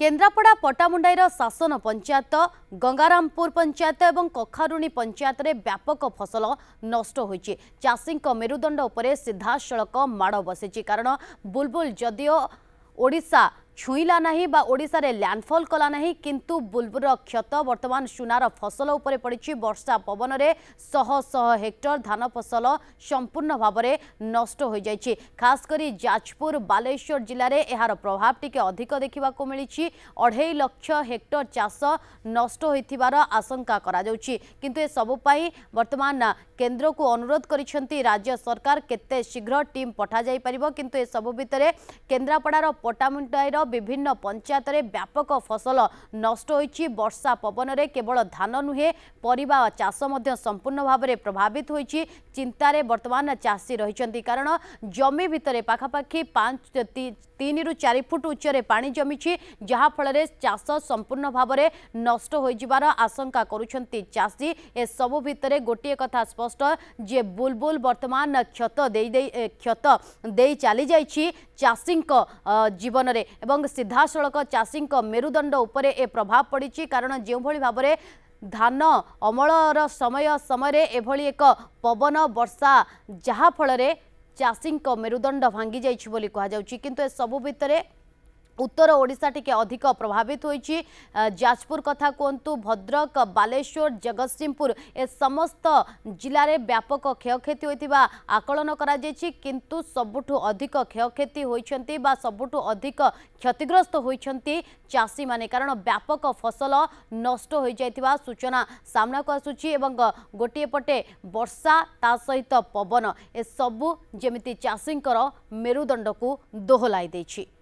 କେନ୍ଦ୍ରାପଡ଼ା ପଟାମୁଣ୍ଡାଇର ଶାସନ ପଞ୍ଚାୟତ ଗଙ୍ଗାରାମପୁର ପଞ୍ଚାୟତ ଏବଂ କଖାରୁଣୀ ପଞ୍ଚାୟତରେ ବ୍ୟାପକ ଫସଲ ନଷ୍ଟ ହୋଇଛି ଚାଷୀଙ୍କ ମେରୁଦଣ୍ଡ ଉପରେ ସିଧାସଳଖ ମାଡ଼ ବସିଛି କାରଣ ବୁଲବୁଲ ଯଦିଓ ଓଡ଼ିଶା ছুঁইলা না বা ওড়শার ল্যান্ডফল কলা না কিন্তু বুলবুর ক্ষত বর্তমান সুনার ফসল উপরে পড়ছে বর্ষা পবনরে শহ শহ হেক্টর ধান ফসল সম্পূর্ণ ভাবে নষ্ট হয়ে যাই খাস করে যাজপুর বালেশ্বর জেলার এর প্রভাব টিকি অধিক দেখা মিছে অঢ়াই লক্ষ হেক্টর চাষ নষ্ট হয়ে আশঙ্কা করা যাচ্ছে কিন্তু এসবুপাই বর্তমান কেন্দ্রক অনুরোধ করেছেন রাজ্য সরকার কেতে শীঘ্র টিম পঠাযাই পার কিন্তু এসবু ভিতরে কেন্দ্রাপড়ার পটামুন্ডাইর বিভিন্ন পঞ্চায়েতরে ব্যাপক ফসল নষ্ট হয়েছে বর্ষা পবনরে কেবল ধান নুহে পরিবা চাষ মধ্যে সম্পূর্ণ ভাবে প্রভাবিত হয়েছে চিন্তায় বর্তমান চাষী রয়েছেন কারণ জমি ভিতরে পাখাপাখি পাঁচ তিন রু চারি ফুট উচ্চরে পা জমিছে যাফলে চাষ সম্পূর্ণ ভাবে নষ্ট হয়ে যাবার আশঙ্কা করছেন চাষী এসবু ভিতরে গোটিয়ে কথা স্পষ্ট যে বুলবুল বর্তমান ক্ষত ক্ষত দিয়ে চালি যাই চাষী জীবনরে এবং ଏବଂ ସିଧାସଳଖ ଚାଷୀଙ୍କ ମେରୁଦଣ୍ଡ ଉପରେ ଏ ପ୍ରଭାବ ପଡ଼ିଛି କାରଣ ଯେଉଁଭଳି ଭାବରେ ଧାନ ଅମଳର ସମୟ ସମୟରେ ଏଭଳି ଏକ ପବନ ବର୍ଷା ଯାହାଫଳରେ ଚାଷୀଙ୍କ ମେରୁଦଣ୍ଡ ଭାଙ୍ଗି ଯାଇଛି ବୋଲି କୁହାଯାଉଛି କିନ୍ତୁ ଏସବୁ ଭିତରେ ଉତ୍ତର ଓଡ଼ିଶା ଟିକେ ଅଧିକ ପ୍ରଭାବିତ ହୋଇଛି ଯାଜପୁର କଥା କୁହନ୍ତୁ ଭଦ୍ରକ ବାଲେଶ୍ୱର ଜଗତସିଂହପୁର ଏ ସମସ୍ତ ଜିଲ୍ଲାରେ ବ୍ୟାପକ କ୍ଷୟକ୍ଷତି ହୋଇଥିବା ଆକଳନ କରାଯାଇଛି କିନ୍ତୁ ସବୁଠୁ ଅଧିକ କ୍ଷୟକ୍ଷତି ହୋଇଛନ୍ତି ବା ସବୁଠୁ ଅଧିକ କ୍ଷତିଗ୍ରସ୍ତ ହୋଇଛନ୍ତି ଚାଷୀମାନେ କାରଣ ବ୍ୟାପକ ଫସଲ ନଷ୍ଟ ହୋଇଯାଇଥିବା ସୂଚନା ସାମ୍ନାକୁ ଆସୁଛି ଏବଂ ଗୋଟିଏ ପଟେ ବର୍ଷା ତା ସହିତ ପବନ ଏସବୁ ଯେମିତି ଚାଷୀଙ୍କର ମେରୁଦଣ୍ଡକୁ ଦୋହଲାଇ ଦେଇଛି